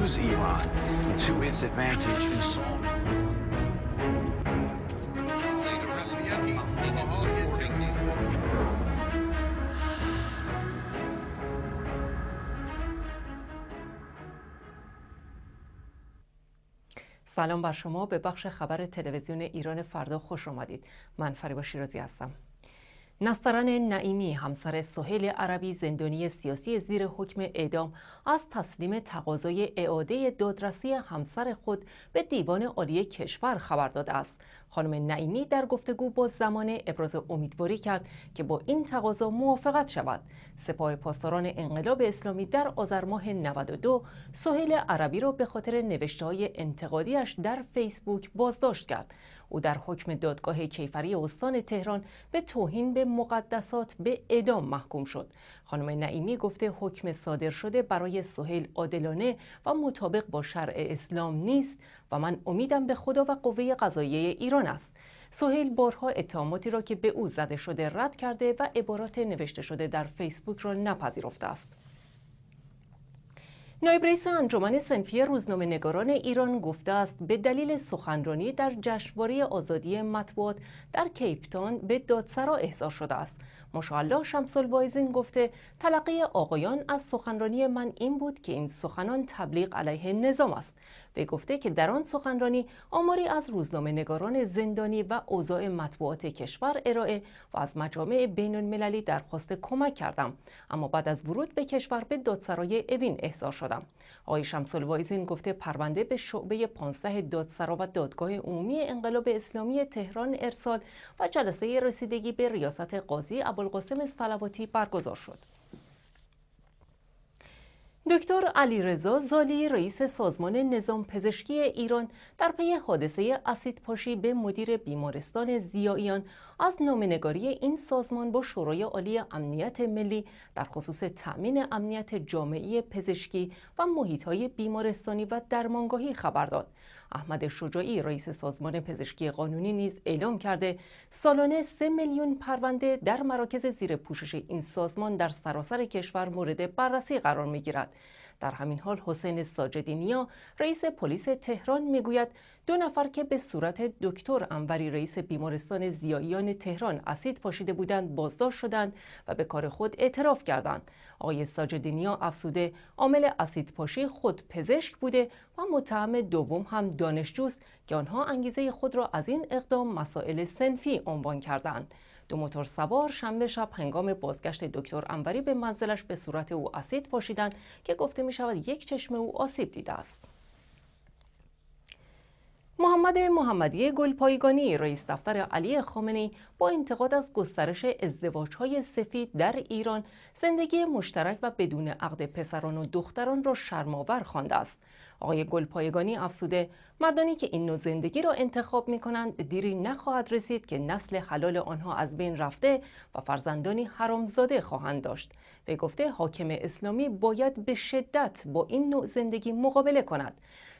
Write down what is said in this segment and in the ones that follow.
Use Iran to its advantage in سلام بر شما به بخش خبر تلویزیون ایران فردا خوش آمدید من فریبا شیرازی هستم نستران نعیمی همسر سهیل عربی زندانی سیاسی زیر حکم اعدام از تسلیم تقاضای اعاده دادرسی همسر خود به دیوان عالی کشور خبر داده است خانم نعیمی در گفتگو با زمان ابراز امیدواری کرد که با این تقاضا موافقت شود سپاه پاسداران انقلاب اسلامی در آذر ماه 92 سهیل عربی را به خاطر های انتقادیش در فیسبوک بازداشت کرد او در حکم دادگاه کیفری استان تهران به توهین به مقدسات به ادام محکوم شد خانم نعیمی گفته حکم صادر شده برای سهیل عادلانه و مطابق با شرع اسلام نیست و من امیدم به خدا و قوه قضاییه ایران است سهیل بارها اتهاماتی را که به او زده شده رد کرده و عبارات نوشته شده در فیسبوک را نپذیرفته است نایب رئیس انجمن سنفی روزنامه نگاران ایران گفته است به دلیل سخنرانی در جشنواره آزادی مطبوعات در کیپتان به دادسرا احضار شده است مشاالله شمس الوایزین گفته تلقی آقایان از سخنرانی من این بود که این سخنان تبلیغ علیه نظام است وی گفته که در آن سخنرانی آماری از روزنامه نگاران زندانی و اوضاع مطبوعات کشور ارائه و از مجامع بین المللی درخواست کمک کردم اما بعد از ورود به کشور به دادسرای اوین احضار شدم آقای شمس وایزین گفته پرونده به شعبه 15 دادسرا و دادگاه عمومی انقلاب اسلامی تهران ارسال و جلسه رسیدگی به ریاست قاضی ابوالقاسم صلواتی برگزار شد. دکتر علیرضا زالی رئیس سازمان نظام پزشکی ایران در پی حادثه اسید پاشی به مدیر بیمارستان زیاییان از نامنگاری این سازمان با شورای عالی امنیت ملی در خصوص تأمین امنیت جامعی پزشکی و محیطهای بیمارستانی و درمانگاهی خبر داد. احمد شجاعی رئیس سازمان پزشکی قانونی نیز اعلام کرده سالانه 3 میلیون پرونده در مراکز زیر پوشش این سازمان در سراسر کشور مورد بررسی قرار میگیرد. در همین حال حسین ساجدینیا رئیس پلیس تهران میگوید دو نفر که به صورت دکتر انوری رئیس بیمارستان زیاییان تهران اسید پاشیده بودند بازداشت شدند و به کار خود اعتراف کردند آقای ساجدینیا افسوده عامل اسید پاشی خود پزشک بوده و متهم دوم هم دانشجوست که آنها انگیزه خود را از این اقدام مسائل سنفی عنوان کردند دو موتور سوار شنبه شب هنگام بازگشت دکتر انوری به منزلش به صورت او اسید پاشیدند که گفته می شود یک چشم او آسیب دیده است محمد محمدی گلپایگانی رئیس دفتر علی خامنه‌ای با انتقاد از گسترش ازدواج‌های سفید در ایران زندگی مشترک و بدون عقد پسران و دختران را شرماور خوانده است. آقای گلپایگانی افسوده مردانی که این نوع زندگی را انتخاب می‌کنند دیری نخواهد رسید که نسل حلال آنها از بین رفته و فرزندانی حرامزاده خواهند داشت. به گفته حاکم اسلامی باید به شدت با این نوع زندگی مقابله کند.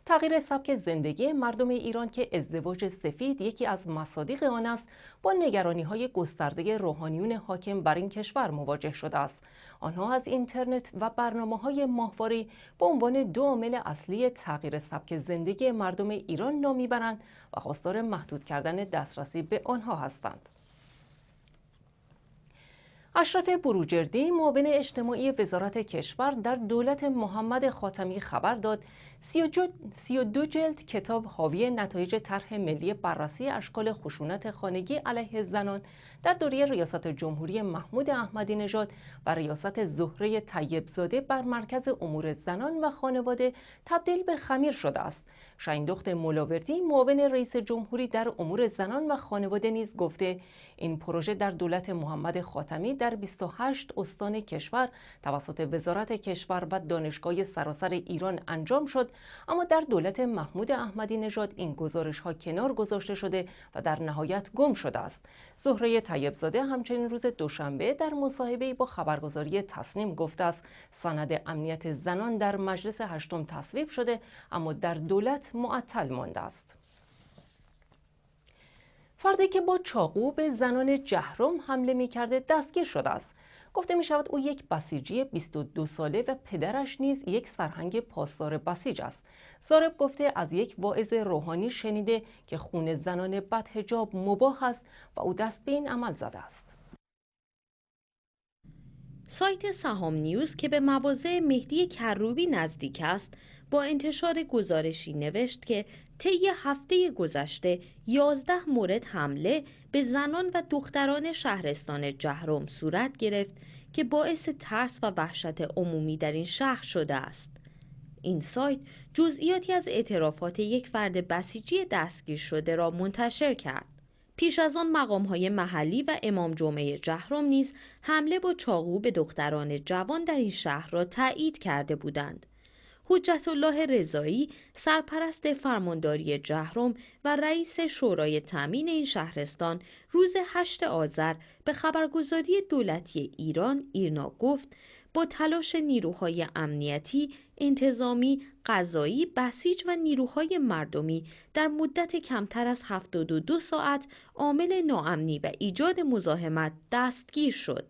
تغییر سبک زندگی مردم ایران که ازدواج سفید یکی از مصادیق آن است با نگرانی های گسترده روحانیون حاکم بر این کشور مواجه شده است آنها از اینترنت و برنامه های ماهواری به عنوان دو عامل اصلی تغییر سبک زندگی مردم ایران نامی برند و خواستار محدود کردن دسترسی به آنها هستند اشرف بروجردی معاون اجتماعی وزارت کشور در دولت محمد خاتمی خبر داد 32 جلد کتاب حاوی نتایج طرح ملی بررسی اشکال خشونت خانگی علیه زنان در دوره ریاست جمهوری محمود احمدی نژاد و ریاست زهره طیبزاده بر مرکز امور زنان و خانواده تبدیل به خمیر شده است شایندخت ملاوردی معاون رئیس جمهوری در امور زنان و خانواده نیز گفته این پروژه در دولت محمد خاتمی در 28 استان کشور توسط وزارت کشور و دانشگاه سراسر ایران انجام شد اما در دولت محمود احمدی نژاد این گزارش ها کنار گذاشته شده و در نهایت گم شده است زهره طیبزاده همچنین روز دوشنبه در مصاحبه با خبرگزاری تصنیم گفته است سند امنیت زنان در مجلس هشتم تصویب شده اما در دولت معطل مانده است فردی که با چاقو به زنان جهرم حمله می کرده دستگیر شده است گفته می شود او یک بسیجی 22 ساله و پدرش نیز یک سرهنگ پاسدار بسیج است. زارب گفته از یک واعظ روحانی شنیده که خون زنان بدهجاب مباه است و او دست به این عمل زده است. سایت سهام نیوز که به موازه مهدی کروبی نزدیک است با انتشار گزارشی نوشت که طی هفته گذشته 11 مورد حمله به زنان و دختران شهرستان جهرم صورت گرفت که باعث ترس و وحشت عمومی در این شهر شده است. این سایت جزئیاتی از اعترافات یک فرد بسیجی دستگیر شده را منتشر کرد. پیش از آن مقام های محلی و امام جمعه جهرم نیز حمله با چاقو به دختران جوان در این شهر را تایید کرده بودند. حجت الله رضایی سرپرست فرمانداری جهرم و رئیس شورای تامین این شهرستان روز 8 آذر به خبرگزاری دولتی ایران ایرنا گفت با تلاش نیروهای امنیتی، انتظامی، قضایی، بسیج و نیروهای مردمی در مدت کمتر از 72 ساعت عامل ناامنی و ایجاد مزاحمت دستگیر شد.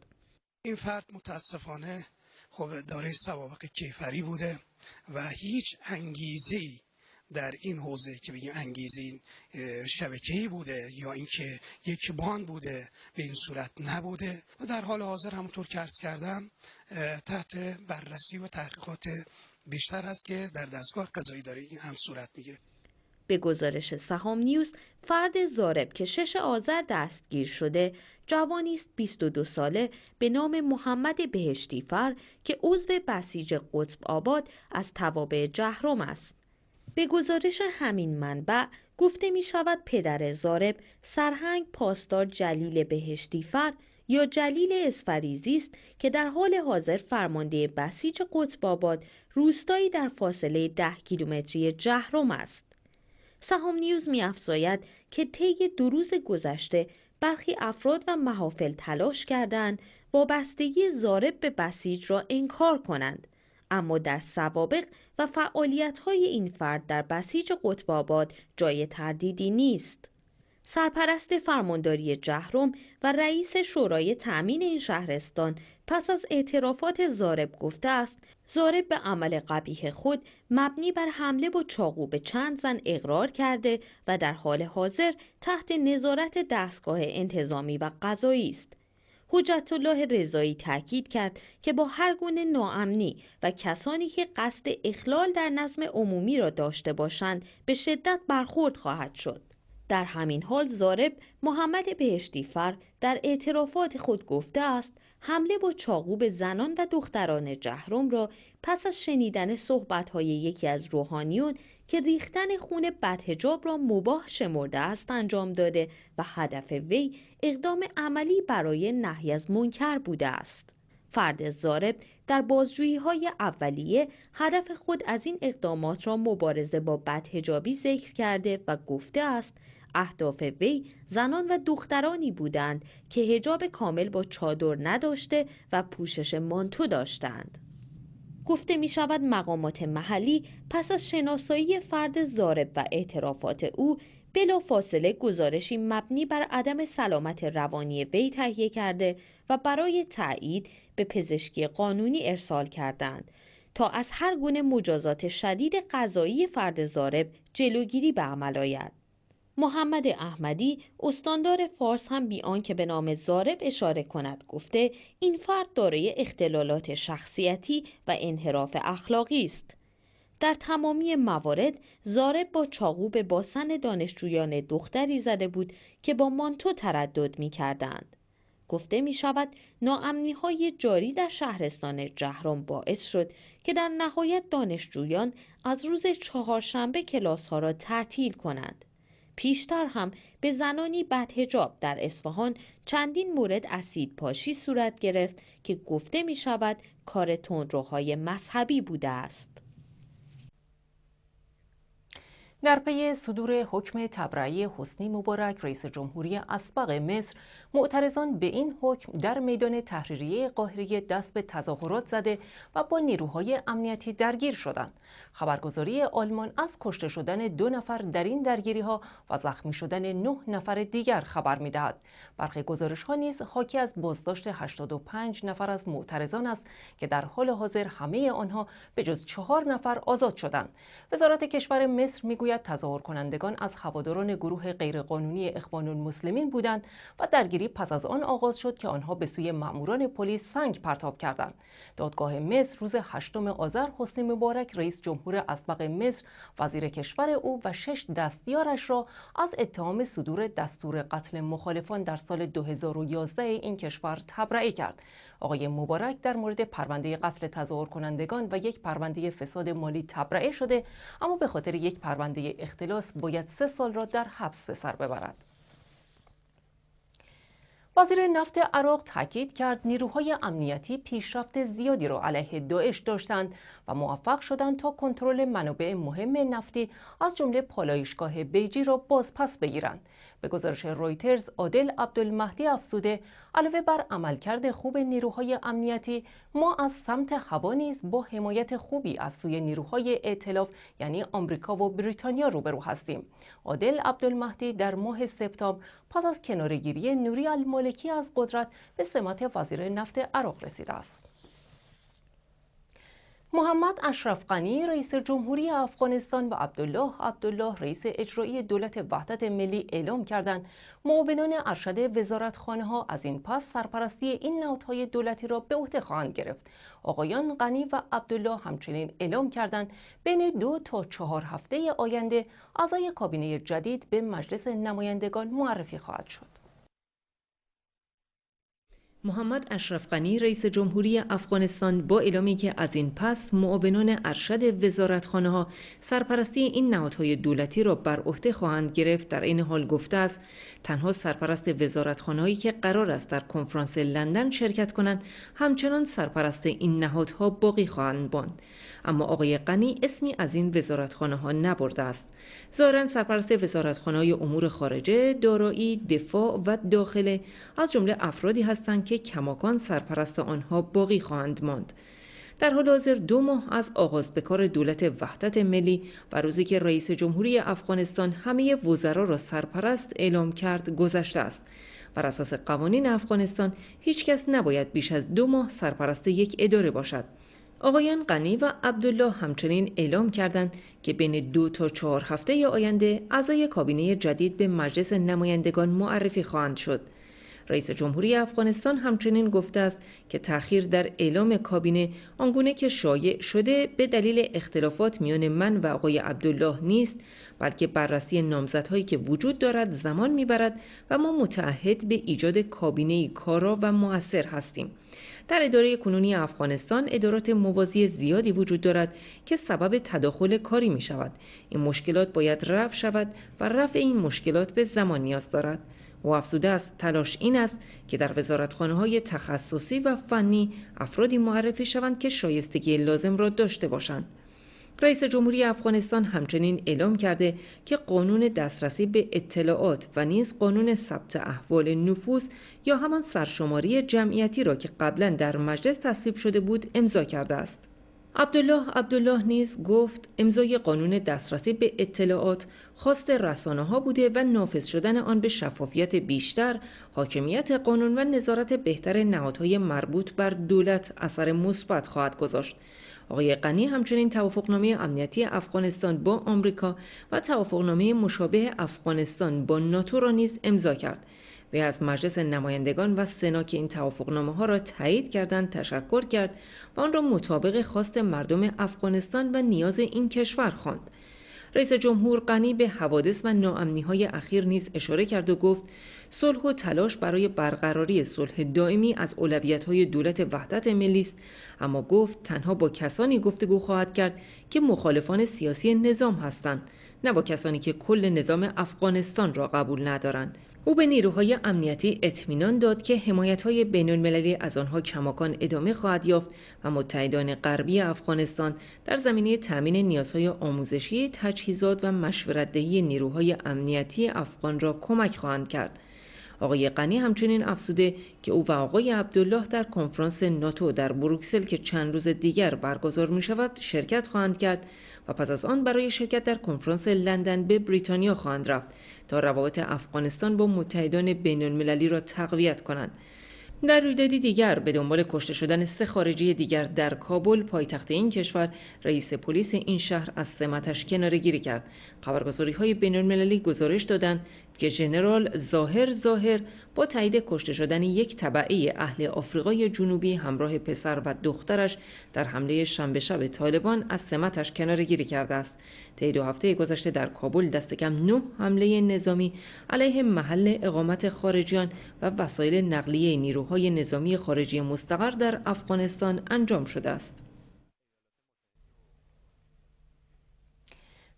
این فرد متاسفانه خب داره سوابق کیفری بوده و هیچ انگیزه در این حوزه که بگیم انگیزی شبکه‌ای بوده یا اینکه یک باند بوده به این صورت نبوده و در حال حاضر همونطور که عرض کردم تحت بررسی و تحقیقات بیشتر هست که در دستگاه قضایی داره این هم صورت میگیره به گزارش سهام نیوز فرد زارب که شش آذر دستگیر شده جوانی است 22 ساله به نام محمد بهشتیفر که عضو بسیج قطب آباد از توابع جهرم است به گزارش همین منبع گفته می شود پدر زارب سرهنگ پاسدار جلیل بهشتیفر یا جلیل اسفریزی است که در حال حاضر فرمانده بسیج قطب آباد روستایی در فاصله 10 کیلومتری جهرم است. سهام نیوز میافزاید که طی دو روز گذشته برخی افراد و محافل تلاش کردند وابستگی زارب به بسیج را انکار کنند اما در سوابق و فعالیت های این فرد در بسیج قطب آباد جای تردیدی نیست سرپرست فرمانداری جهرم و رئیس شورای تأمین این شهرستان پس از اعترافات زارب گفته است زارب به عمل قبیه خود مبنی بر حمله با چاقو به چند زن اقرار کرده و در حال حاضر تحت نظارت دستگاه انتظامی و قضایی است حجت الله رضایی تاکید کرد که با هر گونه ناامنی و کسانی که قصد اخلال در نظم عمومی را داشته باشند به شدت برخورد خواهد شد در همین حال زارب محمد بهشتیفر در اعترافات خود گفته است حمله با چاقو به زنان و دختران جهرم را پس از شنیدن صحبتهای یکی از روحانیون که ریختن خون بدهجاب را مباه شمرده است انجام داده و هدف وی اقدام عملی برای نهی از منکر بوده است. فرد زارب در بازجویی های اولیه هدف خود از این اقدامات را مبارزه با بدهجابی ذکر کرده و گفته است اهداف وی زنان و دخترانی بودند که هجاب کامل با چادر نداشته و پوشش مانتو داشتند. گفته می شود مقامات محلی پس از شناسایی فرد زارب و اعترافات او بلا فاصله گزارشی مبنی بر عدم سلامت روانی وی تهیه کرده و برای تایید به پزشکی قانونی ارسال کردند تا از هر گونه مجازات شدید قضایی فرد زارب جلوگیری به عمل آید. محمد احمدی استاندار فارس هم بیان که به نام زارب اشاره کند گفته این فرد دارای اختلالات شخصیتی و انحراف اخلاقی است در تمامی موارد زارب با چاقو به باسن دانشجویان دختری زده بود که با مانتو تردد می کردند. گفته می شود ناامنی های جاری در شهرستان جهرم باعث شد که در نهایت دانشجویان از روز چهارشنبه کلاس ها را تعطیل کنند. پیشتر هم به زنانی بدهجاب در اسفهان چندین مورد اسید پاشی صورت گرفت که گفته می شود کار تندروهای مذهبی بوده است. در پی صدور حکم تبرعی حسنی مبارک رئیس جمهوری اسبق مصر معترضان به این حکم در میدان تحریریه قاهره دست به تظاهرات زده و با نیروهای امنیتی درگیر شدند خبرگزاری آلمان از کشته شدن دو نفر در این درگیری ها و زخمی شدن نه نفر دیگر خبر می دهد. برخی گزارش ها نیز حاکی از بازداشت 85 نفر از معترضان است که در حال حاضر همه آنها به جز چهار نفر آزاد شدند. وزارت کشور مصر می گوید تظاهر کنندگان از هواداران گروه غیرقانونی اخوان المسلمین بودند و درگیری پس از آن آغاز شد که آنها به سوی ماموران پلیس سنگ پرتاب کردند. دادگاه مصر روز 8 آذر حسنی مبارک رئیس جمهور اسبق مصر وزیر کشور او و شش دستیارش را از اتهام صدور دستور قتل مخالفان در سال 2011 این کشور تبرئه کرد آقای مبارک در مورد پرونده قتل تظاهر کنندگان و یک پرونده فساد مالی تبرئه شده اما به خاطر یک پرونده اختلاس باید سه سال را در حبس به سر ببرد وزیر نفت عراق تاکید کرد نیروهای امنیتی پیشرفت زیادی را علیه داعش داشتند و موفق شدند تا کنترل منابع مهم نفتی از جمله پالایشگاه بیجی را بازپس بگیرند به گزارش رویترز عادل عبدالمهدی افزوده علاوه بر عملکرد خوب نیروهای امنیتی ما از سمت هوا نیز با حمایت خوبی از سوی نیروهای ائتلاف یعنی آمریکا و بریتانیا روبرو هستیم عادل عبدالمهدی در ماه سپتامبر پس از کنارگیری نوری المالکی از قدرت به سمت وزیر نفت عراق رسیده است محمد اشرف غنی رئیس جمهوری افغانستان و عبدالله عبدالله رئیس اجرایی دولت وحدت ملی اعلام کردند معاونان ارشد وزارتخانه ها از این پس سرپرستی این نهادهای دولتی را به عهده خواهند گرفت آقایان غنی و عبدالله همچنین اعلام کردند بین دو تا چهار هفته آینده اعضای کابینه جدید به مجلس نمایندگان معرفی خواهد شد محمد اشرف غنی رئیس جمهوری افغانستان با اعلامی که از این پس معاونان ارشد وزارتخانه ها سرپرستی این نهادهای دولتی را بر عهده خواهند گرفت در این حال گفته است تنها سرپرست وزارتخانه که قرار است در کنفرانس لندن شرکت کنند همچنان سرپرست این نهادها باقی خواهند ماند اما آقای غنی اسمی از این وزارتخانه ها نبرده است ظاهرا سرپرست وزارتخانه های امور خارجه دارایی دفاع و داخله از جمله افرادی هستند که که کماکان سرپرست آنها باقی خواهند ماند در حال حاضر دو ماه از آغاز به کار دولت وحدت ملی و روزی که رئیس جمهوری افغانستان همه وزرا را سرپرست اعلام کرد گذشته است بر اساس قوانین افغانستان هیچکس نباید بیش از دو ماه سرپرست یک اداره باشد آقایان غنی و عبدالله همچنین اعلام کردند که بین دو تا چهار هفته آینده اعضای کابینه جدید به مجلس نمایندگان معرفی خواهند شد رئیس جمهوری افغانستان همچنین گفته است که تأخیر در اعلام کابینه آنگونه که شایع شده به دلیل اختلافات میان من و آقای عبدالله نیست بلکه بررسی نامزدهایی که وجود دارد زمان میبرد و ما متعهد به ایجاد کابینه کارا و موثر هستیم در اداره کنونی افغانستان ادارات موازی زیادی وجود دارد که سبب تداخل کاری می شود. این مشکلات باید رفع شود و رفع این مشکلات به زمان نیاز دارد. او افزوده است تلاش این است که در وزارتخانه های تخصصی و فنی افرادی معرفی شوند که شایستگی لازم را داشته باشند رئیس جمهوری افغانستان همچنین اعلام کرده که قانون دسترسی به اطلاعات و نیز قانون ثبت احوال نفوس یا همان سرشماری جمعیتی را که قبلا در مجلس تصویب شده بود امضا کرده است عبدالله عبدالله نیز گفت امضای قانون دسترسی به اطلاعات خواست رسانه ها بوده و نافذ شدن آن به شفافیت بیشتر، حاکمیت قانون و نظارت بهتر نهادهای مربوط بر دولت اثر مثبت خواهد گذاشت. آقای غنی همچنین توافقنامه امنیتی افغانستان با آمریکا و توافقنامه مشابه افغانستان با ناتو را نیز امضا کرد. وی از مجلس نمایندگان و سنا که این نامه ها را تایید کردند تشکر کرد و آن را مطابق خواست مردم افغانستان و نیاز این کشور خواند رئیس جمهور غنی به حوادث و ناامنی های اخیر نیز اشاره کرد و گفت صلح و تلاش برای برقراری صلح دائمی از اولویت های دولت وحدت ملی است اما گفت تنها با کسانی گفتگو خواهد کرد که مخالفان سیاسی نظام هستند نه با کسانی که کل نظام افغانستان را قبول ندارند او به نیروهای امنیتی اطمینان داد که بین المللی از آنها کماکان ادامه خواهد یافت و متحدان غربی افغانستان در زمینه تامین نیازهای آموزشی، تجهیزات و دهی نیروهای امنیتی افغان را کمک خواهند کرد. آقای قنی همچنین افزوده که او و آقای عبدالله در کنفرانس ناتو در بروکسل که چند روز دیگر برگزار می شود شرکت خواهند کرد و پس از آن برای شرکت در کنفرانس لندن به بریتانیا خواهند رفت تا روابط افغانستان با متحدان بین المللی را تقویت کنند. در رویدادی دیگر به دنبال کشته شدن سه خارجی دیگر در کابل پایتخت این کشور رئیس پلیس این شهر از سمتش کنارگیری کرد خبرگزاری های بین المللی گزارش دادند که ژنرال ظاهر ظاهر با تایید کشته شدن یک طبعه اهل آفریقای جنوبی همراه پسر و دخترش در حمله شنبه شب طالبان از سمتش کنار گیری کرده است. طی دو هفته گذشته در کابل دست کم نه حمله نظامی علیه محل اقامت خارجیان و وسایل نقلیه نیروهای نظامی خارجی مستقر در افغانستان انجام شده است.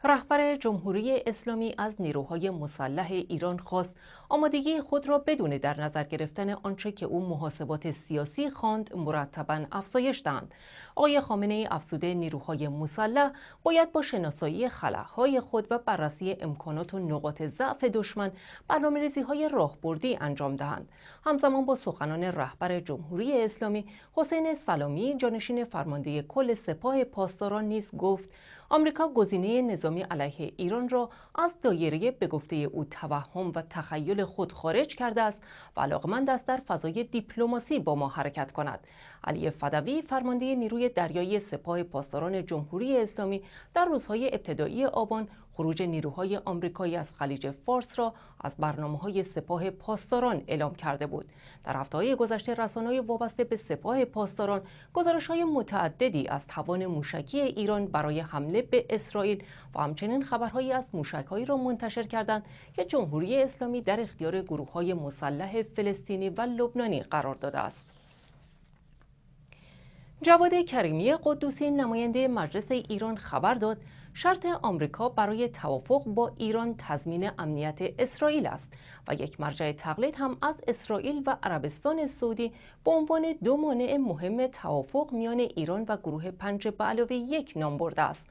رهبر جمهوری اسلامی از نیروهای مسلح ایران خواست آمادگی خود را بدون در نظر گرفتن آنچه که او محاسبات سیاسی خواند مرتبا افزایش دهند آقای خامنه ای افزوده نیروهای مسلح باید با شناسایی خلاهای خود و بررسی امکانات و نقاط ضعف دشمن برنامه‌ریزی های راهبردی انجام دهند همزمان با سخنان رهبر جمهوری اسلامی حسین سلامی جانشین فرمانده کل سپاه پاسداران نیز گفت آمریکا گزینه نظامی علیه ایران را از دایره به گفته او توهم و تخیل خود خارج کرده است و علاقمند است در فضای دیپلماسی با ما حرکت کند علی فدوی فرمانده نیروی دریایی سپاه پاسداران جمهوری اسلامی در روزهای ابتدایی آبان خروج نیروهای آمریکایی از خلیج فارس را از برنامه های سپاه پاسداران اعلام کرده بود. در هفته گذشته رسانه‌های وابسته به سپاه پاسداران گزارش های متعددی از توان موشکی ایران برای حمله به اسرائیل و همچنین خبرهایی از موشکهایی را منتشر کردند که جمهوری اسلامی در اختیار گروه های مسلح فلسطینی و لبنانی قرار داده است. جواد کریمی قدوسی نماینده مجلس ایران خبر داد شرط آمریکا برای توافق با ایران تضمین امنیت اسرائیل است و یک مرجع تقلید هم از اسرائیل و عربستان سعودی به عنوان دو مانع مهم توافق میان ایران و گروه پنج به علاوه یک نام برده است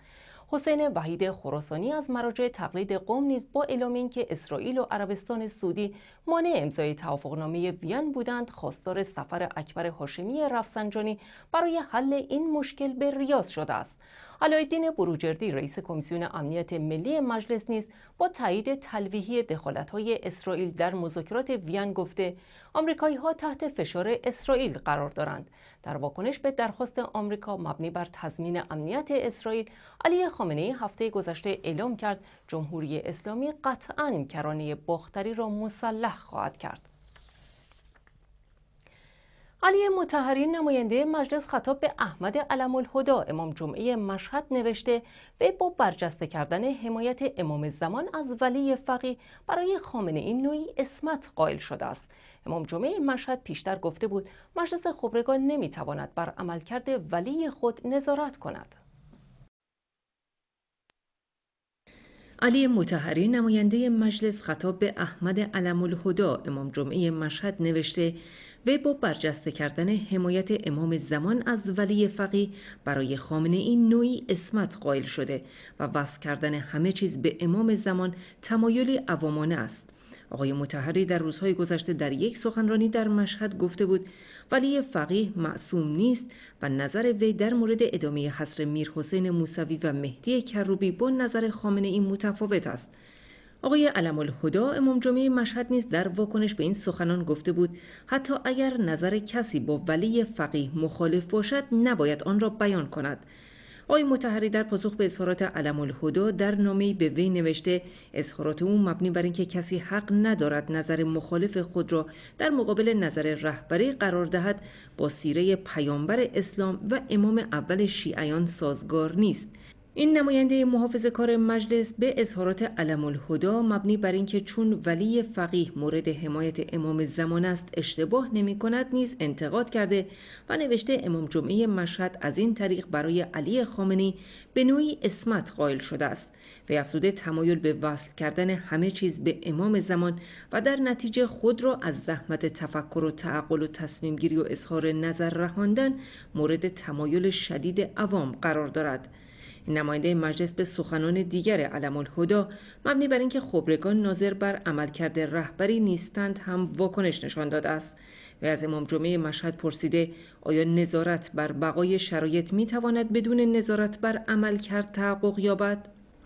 حسین وحید خراسانی از مراجع تقلید قوم نیز با اعلام اینکه اسرائیل و عربستان سعودی مانع امضای توافقنامه وین بودند خواستار سفر اکبر هاشمی رفسنجانی برای حل این مشکل به ریاض شده است علایالدین بروجردی رئیس کمیسیون امنیت ملی مجلس نیز با تایید تلویحی دخالت‌های اسرائیل در مذاکرات وین گفته آمریکایی ها تحت فشار اسرائیل قرار دارند در واکنش به درخواست آمریکا مبنی بر تضمین امنیت اسرائیل علی خامنه هفته گذشته اعلام کرد جمهوری اسلامی قطعا کرانه باختری را مسلح خواهد کرد علی متحری نماینده مجلس خطاب به احمد علم الهدا امام جمعه مشهد نوشته و با برجسته کردن حمایت امام زمان از ولی فقی برای خامنه این نوعی اسمت قائل شده است امام جمعه مشهد پیشتر گفته بود مجلس خبرگان نمیتواند بر عملکرد ولی خود نظارت کند علی متحری نماینده مجلس خطاب به احمد علم الهدا امام جمعه مشهد نوشته وی با برجسته کردن حمایت امام زمان از ولی فقی برای خامنه این نوعی اسمت قائل شده و وصل کردن همه چیز به امام زمان تمایل عوامانه است آقای متحری در روزهای گذشته در یک سخنرانی در مشهد گفته بود ولی فقیه معصوم نیست و نظر وی در مورد ادامه حصر میر موسوی و مهدی کروبی با نظر خامنه این متفاوت است آقای علم الهدا امام جمعه مشهد نیز در واکنش به این سخنان گفته بود حتی اگر نظر کسی با ولی فقیه مخالف باشد نباید آن را بیان کند آقای متحری در پاسخ به اظهارات علم الهدا در نامه‌ای به وی نوشته اظهارات او مبنی بر اینکه کسی حق ندارد نظر مخالف خود را در مقابل نظر رهبری قرار دهد با سیره پیامبر اسلام و امام اول شیعیان سازگار نیست این نماینده محافظ کار مجلس به اظهارات علم الهدا مبنی بر اینکه چون ولی فقیه مورد حمایت امام زمان است اشتباه نمی کند نیز انتقاد کرده و نوشته امام جمعه مشهد از این طریق برای علی خامنی به نوعی اسمت قائل شده است و افزوده تمایل به وصل کردن همه چیز به امام زمان و در نتیجه خود را از زحمت تفکر و تعقل و تصمیم گیری و اظهار نظر رهاندن مورد تمایل شدید عوام قرار دارد نماینده مجلس به سخنان دیگر علم الهدا مبنی بر اینکه خبرگان ناظر بر عملکرد رهبری نیستند هم واکنش نشان داد است و از امام جمعه مشهد پرسیده آیا نظارت بر بقای شرایط می تواند بدون نظارت بر عملکرد تحقق یابد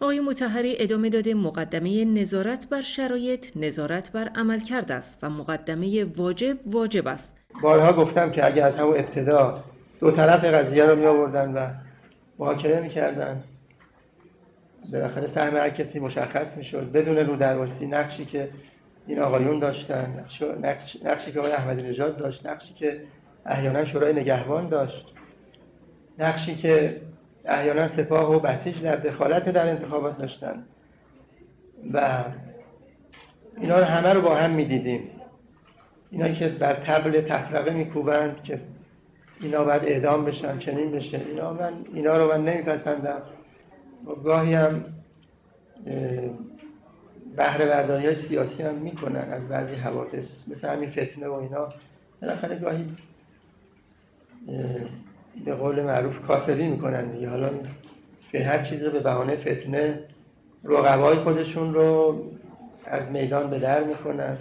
آقای متحری ادامه داده مقدمه نظارت بر شرایط نظارت بر عملکرد است و مقدمه واجب واجب است بارها گفتم که اگر از همون ابتدا دو طرف قضیه رو می آوردن و محاکمه میکردن بالاخره سهم هر کسی مشخص میشد بدون رو درواسی نقشی که این آقایون داشتن نقش... نقشی که آقای احمدی نژاد داشت نقشی که احیانا شورای نگهبان داشت نقشی که احیانا سپاه و بسیج در دخالت در انتخابات داشتن و اینا همه رو با هم میدیدیم اینا که بر تبل تفرقه میکوبند که اینا باید اعدام بشن چنین بشه اینا من اینا رو من نمیپسندم و خب گاهی هم بهره برداری های سیاسی هم میکنن از بعضی حوادث مثل همین فتنه و اینا بالاخره گاهی به قول معروف کاسبی میکنن دیگه حالا به هر چیز رو به بهانه فتنه رقبای خودشون رو از میدان به در میکنن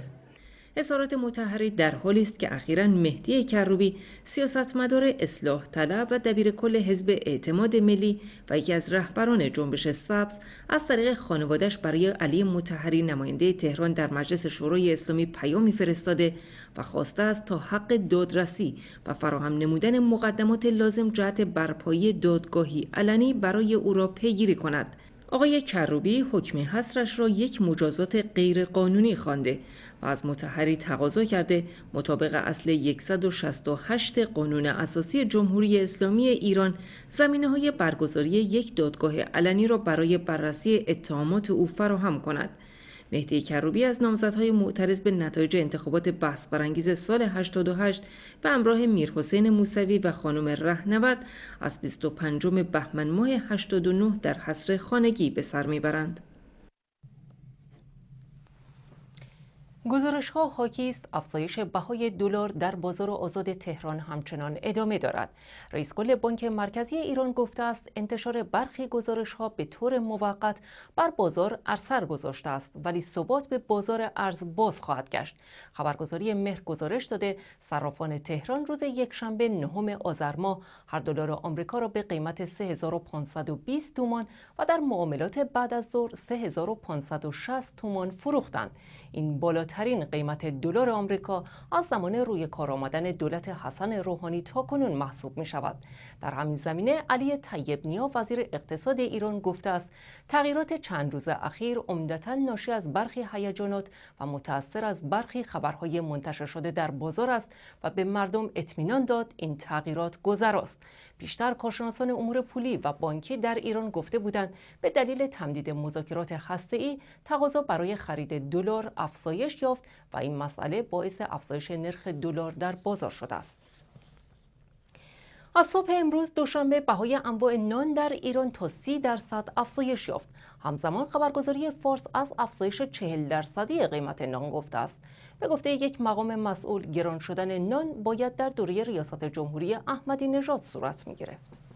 اظهارات متحری در حالی است که اخیرا مهدی کروبی سیاستمدار اصلاح طلب و دبیر کل حزب اعتماد ملی و یکی از رهبران جنبش سبز از طریق خانوادهش برای علی متحری نماینده تهران در مجلس شورای اسلامی پیامی فرستاده و خواسته است تا حق دادرسی و فراهم نمودن مقدمات لازم جهت برپایی دادگاهی علنی برای او را پیگیری کند آقای کروبی حکم حصرش را یک مجازات غیرقانونی خوانده و از متحری تقاضا کرده مطابق اصل 168 قانون اساسی جمهوری اسلامی ایران زمینه های برگزاری یک دادگاه علنی را برای بررسی اتهامات او فراهم کند مهدی کروبی از نامزدهای معترض به نتایج انتخابات بحث برانگیز سال 88 به همراه میرحسین موسوی و خانم رهنورد از 25 بهمن ماه 89 در حصر خانگی به سر میبرند. گزارش ها حاکی است افزایش بهای دلار در بازار آزاد تهران همچنان ادامه دارد رئیس کل بانک مرکزی ایران گفته است انتشار برخی گزارش ها به طور موقت بر بازار اثر گذاشته است ولی ثبات به بازار ارز باز خواهد گشت خبرگزاری مهر گزارش داده صرافان تهران روز یکشنبه نهم آذر ماه هر دلار آمریکا را به قیمت 3520 تومان و در معاملات بعد از ظهر 3560 تومان فروختند این بالا بالاترین قیمت دلار آمریکا از زمان روی کار آمدن دولت حسن روحانی تا کنون محسوب می شود. در همین زمینه علی طیب نیا وزیر اقتصاد ایران گفته است تغییرات چند روز اخیر عمدتا ناشی از برخی هیجانات و متأثر از برخی خبرهای منتشر شده در بازار است و به مردم اطمینان داد این تغییرات گذراست. است. بیشتر کارشناسان امور پولی و بانکی در ایران گفته بودند به دلیل تمدید مذاکرات ای تقاضا برای خرید دلار افزایش یافت و این مسئله باعث افزایش نرخ دلار در بازار شده است. از صبح امروز دوشنبه بهای انواع نان در ایران تا سی درصد افزایش یافت. همزمان خبرگزاری فارس از افزایش چهل درصدی قیمت نان گفته است. به گفته یک مقام مسئول گران شدن نان باید در دوره ریاست جمهوری احمدی نژاد صورت می گرفت.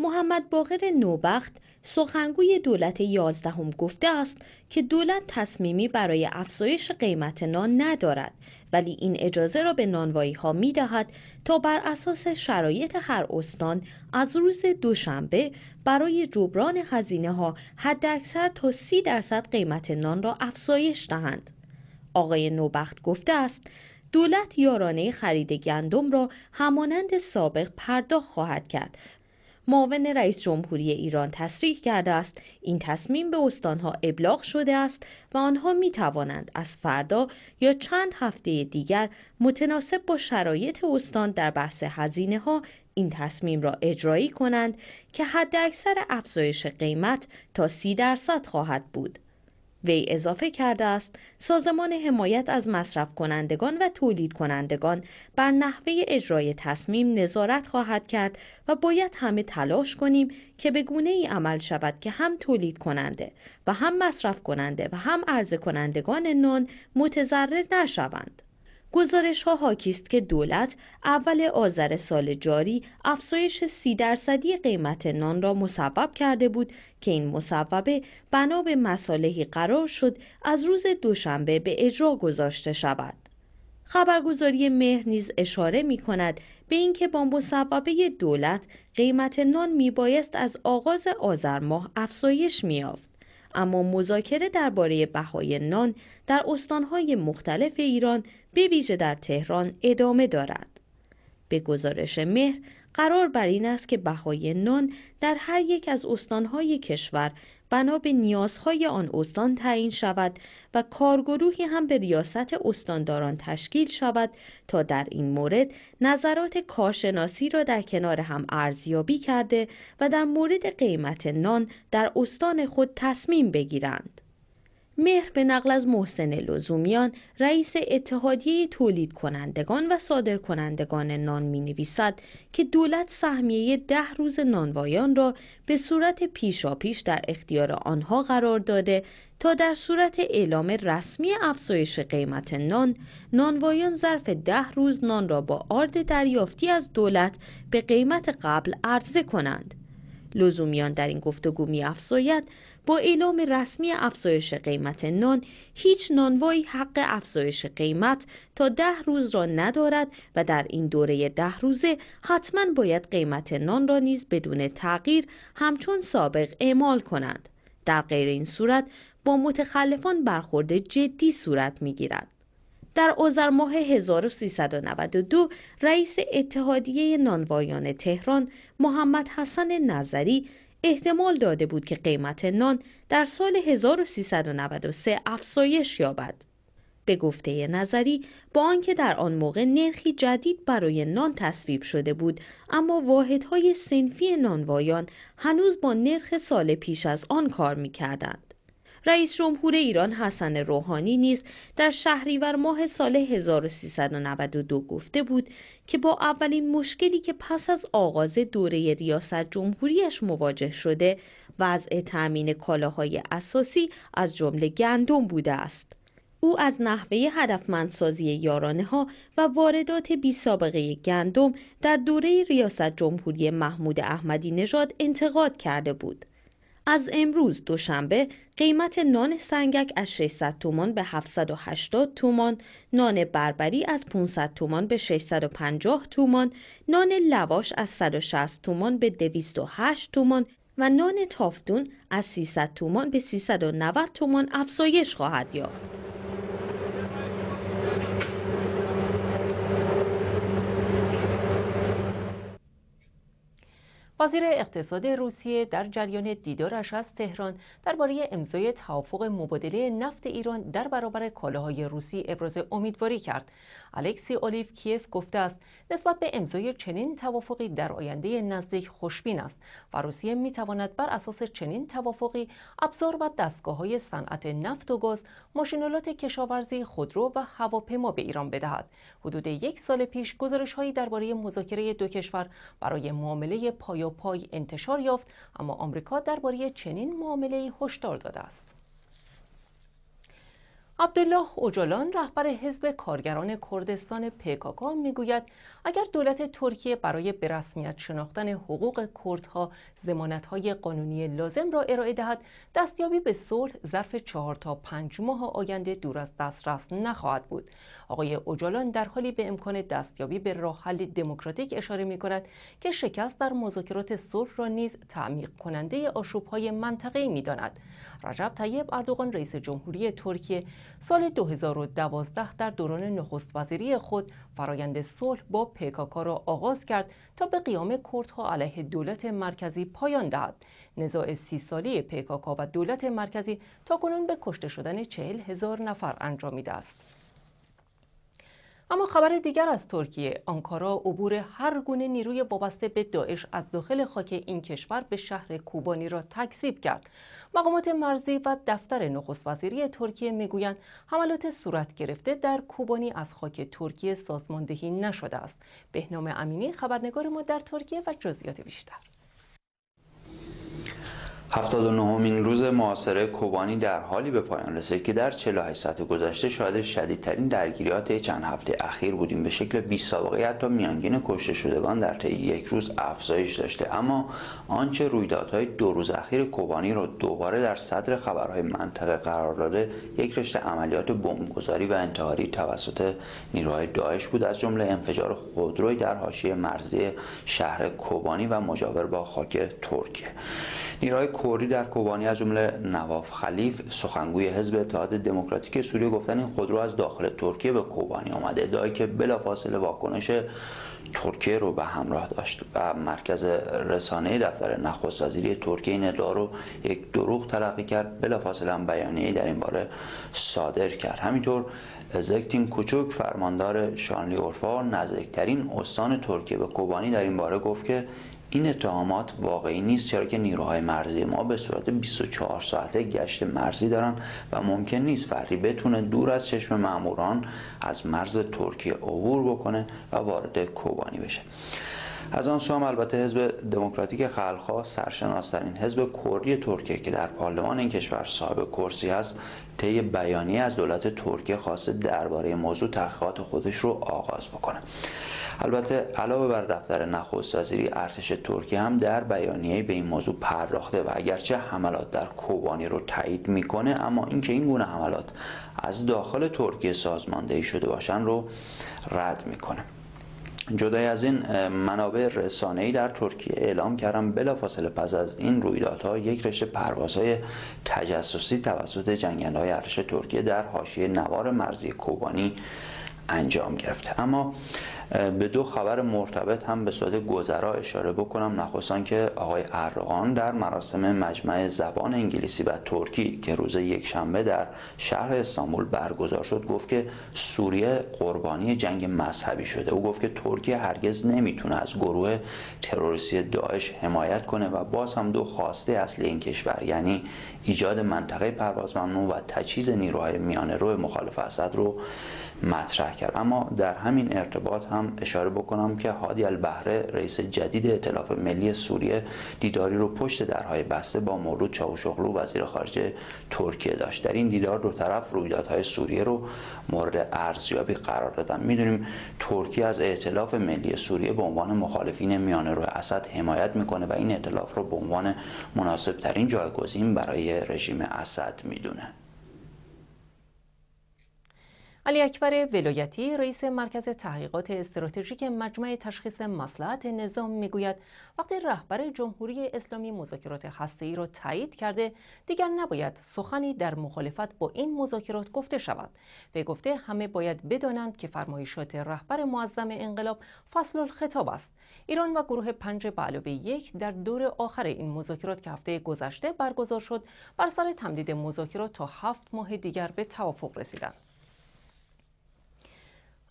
محمد باقر نوبخت سخنگوی دولت یازدهم گفته است که دولت تصمیمی برای افزایش قیمت نان ندارد ولی این اجازه را به نانوایی ها می دهد تا بر اساس شرایط هر استان از روز دوشنبه برای جبران هزینه ها حداکثر تا سی درصد قیمت نان را افزایش دهند. آقای نوبخت گفته است دولت یارانه خرید گندم را همانند سابق پرداخت خواهد کرد معاون رئیس جمهوری ایران تصریح کرده است این تصمیم به استانها ابلاغ شده است و آنها می توانند از فردا یا چند هفته دیگر متناسب با شرایط استان در بحث هزینه ها این تصمیم را اجرایی کنند که حداکثر افزایش قیمت تا سی درصد خواهد بود. وی اضافه کرده است سازمان حمایت از مصرف کنندگان و تولید کنندگان بر نحوه اجرای تصمیم نظارت خواهد کرد و باید همه تلاش کنیم که به گونه ای عمل شود که هم تولید کننده و هم مصرف کننده و هم عرضه کنندگان نان متضرر نشوند. گزارش ها که دولت اول آذر سال جاری افزایش سی درصدی قیمت نان را مصوب کرده بود که این مصوبه بنا به مصالحی قرار شد از روز دوشنبه به اجرا گذاشته شود. خبرگزاری مهر نیز اشاره می کند به اینکه با مصوبه دولت قیمت نان می بایست از آغاز آذر ماه افزایش می اما مذاکره درباره بهای نان در استانهای مختلف ایران به ویژه در تهران ادامه دارد. به گزارش مهر قرار بر این است که بهای نان در هر یک از استانهای کشور بنا به نیازهای آن استان تعیین شود و کارگروهی هم به ریاست استانداران تشکیل شود تا در این مورد نظرات کارشناسی را در کنار هم ارزیابی کرده و در مورد قیمت نان در استان خود تصمیم بگیرند. مهر به نقل از محسن لزومیان رئیس اتحادیه تولید کنندگان و صادر کنندگان نان می نویسد که دولت سهمیه ده روز نانوایان را به صورت پیش در اختیار آنها قرار داده تا در صورت اعلام رسمی افزایش قیمت نان نانوایان ظرف ده روز نان را با آرد دریافتی از دولت به قیمت قبل عرضه کنند لزومیان در این گفتگو می افزاید با اعلام رسمی افزایش قیمت نان هیچ نانوایی حق افزایش قیمت تا ده روز را ندارد و در این دوره ده روزه حتما باید قیمت نان را نیز بدون تغییر همچون سابق اعمال کنند در غیر این صورت با متخلفان برخورد جدی صورت می گیرد. در آذر ماه 1392 رئیس اتحادیه نانوایان تهران محمد حسن نظری احتمال داده بود که قیمت نان در سال 1393 افزایش یابد. به گفته نظری با آنکه در آن موقع نرخی جدید برای نان تصویب شده بود اما واحدهای سنفی نانوایان هنوز با نرخ سال پیش از آن کار میکردند. رئیس جمهور ایران حسن روحانی نیز در شهریور ماه سال 1392 گفته بود که با اولین مشکلی که پس از آغاز دوره ریاست جمهوریش مواجه شده وضع تأمین کالاهای اساسی از جمله گندم بوده است. او از نحوه هدفمندسازی یارانه ها و واردات بی سابقه گندم در دوره ریاست جمهوری محمود احمدی نژاد انتقاد کرده بود. از امروز دوشنبه قیمت نان سنگک از 600 تومان به 780 تومان، نان بربری از 500 تومان به 650 تومان، نان لواش از 160 تومان به 208 تومان و نان تافتون از 300 تومان به 390 تومان افزایش خواهد یافت. وزیر اقتصاد روسیه در جریان دیدارش از تهران درباره امضای توافق مبادله نفت ایران در برابر کالاهای روسی ابراز امیدواری کرد. الکسی اولیف کیف گفته است نسبت به امضای چنین توافقی در آینده نزدیک خوشبین است و روسیه میتواند بر اساس چنین توافقی ابزار و دستگاه های صنعت نفت و گاز، ماشینالات کشاورزی، خودرو و هواپیما به ایران بدهد. حدود یک سال پیش گزارش هایی درباره مذاکره دو کشور برای معامله پایه پای انتشار یافت اما آمریکا درباره چنین معامله هشدار داده است عبدالله اوجالان رهبر حزب کارگران کردستان پکاکا میگوید اگر دولت ترکیه برای به رسمیت شناختن حقوق کردها های قانونی لازم را ارائه دهد دستیابی به صلح ظرف چهار تا پنج ماه آینده دور از دسترس نخواهد بود آقای اوجالان در حالی به امکان دستیابی به راهحل دموکراتیک اشاره می کند که شکست در مذاکرات صلح را نیز تعمیق کننده منطقه می داند. رجب طیب اردوغان رئیس جمهوری ترکیه سال 2012 در دوران نخست وزیری خود فرایند صلح با پکاکا را آغاز کرد تا به قیام کردها علیه دولت مرکزی پایان دهد نزاع سی سالی پکاکا و دولت مرکزی تا کنون به کشته شدن چهل هزار نفر انجامیده است اما خبر دیگر از ترکیه آنکارا عبور هر گونه نیروی وابسته به داعش از داخل خاک این کشور به شهر کوبانی را تکذیب کرد مقامات مرزی و دفتر نخست وزیری ترکیه میگویند حملات صورت گرفته در کوبانی از خاک ترکیه سازماندهی نشده است بهنام امینی خبرنگار ما در ترکیه و جزئیات بیشتر 79 روز معاصره کوبانی در حالی به پایان رسید که در 48 ساعت گذشته شاهد شدیدترین درگیریات چند هفته اخیر بودیم به شکل بی سابقه حتی میانگین کشته شدگان در طی یک روز افزایش داشته اما آنچه رویدادهای دو روز اخیر کوبانی را دوباره در صدر خبرهای منطقه قرار داده یک رشته عملیات بمبگذاری و انتحاری توسط نیروهای داعش بود از جمله انفجار خودروی در حاشیه مرزی شهر کوبانی و مجاور با خاک ترکیه نیروهای کوری در کوبانی از جمله نواف خلیف سخنگوی حزب اتحاد دموکراتیک سوریه گفتن این خودرو از داخل ترکیه به کوبانی آمده ادعای که بلافاصله واکنش ترکیه رو به همراه داشت و مرکز رسانه دفتر نخست وزیری ترکیه این ادعا رو یک دروغ تلقی کرد بلافاصله هم بیانیه‌ای در این باره صادر کرد همینطور زکتین کوچک فرماندار شانلی اورفا نزدیکترین استان ترکیه به کوبانی در این باره گفت که این اتهامات واقعی نیست چرا که نیروهای مرزی ما به صورت 24 ساعته گشت مرزی دارن و ممکن نیست فری بتونه دور از چشم ماموران از مرز ترکیه عبور بکنه و وارد کوبانی بشه از آن سو هم البته حزب دموکراتیک خلقها سرشناسترین حزب کردی ترکیه که در پارلمان این کشور صاحب کرسی است طی بیانیه از دولت ترکیه خواسته درباره موضوع تحقیقات خودش رو آغاز بکنه البته علاوه بر دفتر نخست وزیری ارتش ترکیه هم در بیانیه به این موضوع پرداخته و اگرچه حملات در کوبانی رو تایید میکنه اما اینکه این گونه حملات از داخل ترکیه سازماندهی شده باشن رو رد میکنه جدای از این منابع رسانه‌ای در ترکیه اعلام کردم بلافاصله پس از این رویدادها یک رشته پروازهای تجسسی توسط جنگنده‌های ارتش ترکیه در حاشیه نوار مرزی کوبانی انجام گرفته اما به دو خبر مرتبط هم به صورت گذرا اشاره بکنم نخستان که آقای ارغان در مراسم مجمع زبان انگلیسی و ترکی که روز یکشنبه در شهر استانبول برگزار شد گفت که سوریه قربانی جنگ مذهبی شده او گفت که ترکیه هرگز نمیتونه از گروه تروریستی داعش حمایت کنه و باز هم دو خواسته اصلی این کشور یعنی ایجاد منطقه پرواز ممنوع و تجهیز نیروهای میانه رو مخالف اسد رو مطرح کرد اما در همین ارتباط هم اشاره بکنم که هادی البهره رئیس جدید ائتلاف ملی سوریه دیداری رو پشت درهای بسته با مولود چاوشوغلو وزیر خارجه ترکیه داشت در این دیدار دو طرف رویدادهای سوریه رو مورد ارزیابی قرار دادن میدونیم ترکیه از ائتلاف ملی سوریه به عنوان مخالفین میانه روی اسد حمایت میکنه و این ائتلاف رو به عنوان مناسب ترین جایگزین برای رژیم اسد میدونه علی اکبر ولایتی رئیس مرکز تحقیقات استراتژیک مجمع تشخیص مصلحت نظام میگوید وقتی رهبر جمهوری اسلامی مذاکرات ای را تایید کرده دیگر نباید سخنی در مخالفت با این مذاکرات گفته شود به گفته همه باید بدانند که فرمایشات رهبر معظم انقلاب فصل الخطاب است ایران و گروه پنج به علاوه یک در دور آخر این مذاکرات که هفته گذشته برگزار شد بر سر تمدید مذاکرات تا هفت ماه دیگر به توافق رسیدند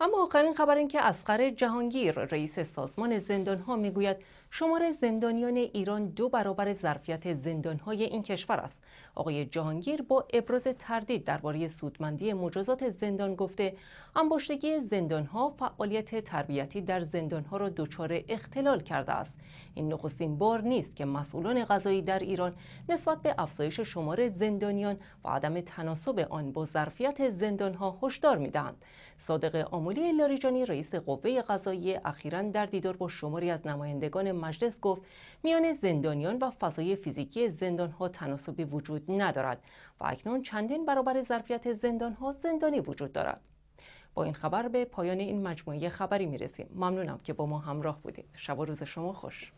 اما آخرین خبر این که اسقر جهانگیر رئیس سازمان زندان ها میگوید شمار زندانیان ایران دو برابر ظرفیت زندانهای این کشور است آقای جهانگیر با ابراز تردید درباره سودمندی مجازات زندان گفته انباشتگی زندانها فعالیت تربیتی در زندانها را دچار اختلال کرده است این نخستین بار نیست که مسئولان غذایی در ایران نسبت به افزایش شمار زندانیان و عدم تناسب آن با ظرفیت زندانها هشدار میدهند صادق آمولی لاریجانی رئیس قوه قضایی اخیرا در دیدار با شماری از نمایندگان مجلس گفت میان زندانیان و فضای فیزیکی زندان ها تناسبی وجود ندارد و اکنون چندین برابر ظرفیت زندان ها زندانی وجود دارد. با این خبر به پایان این مجموعه خبری میرسیم ممنونم که با ما همراه بودید. شب و روز شما خوش.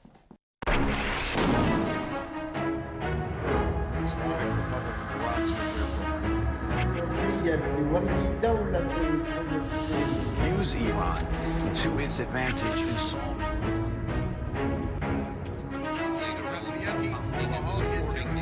supporting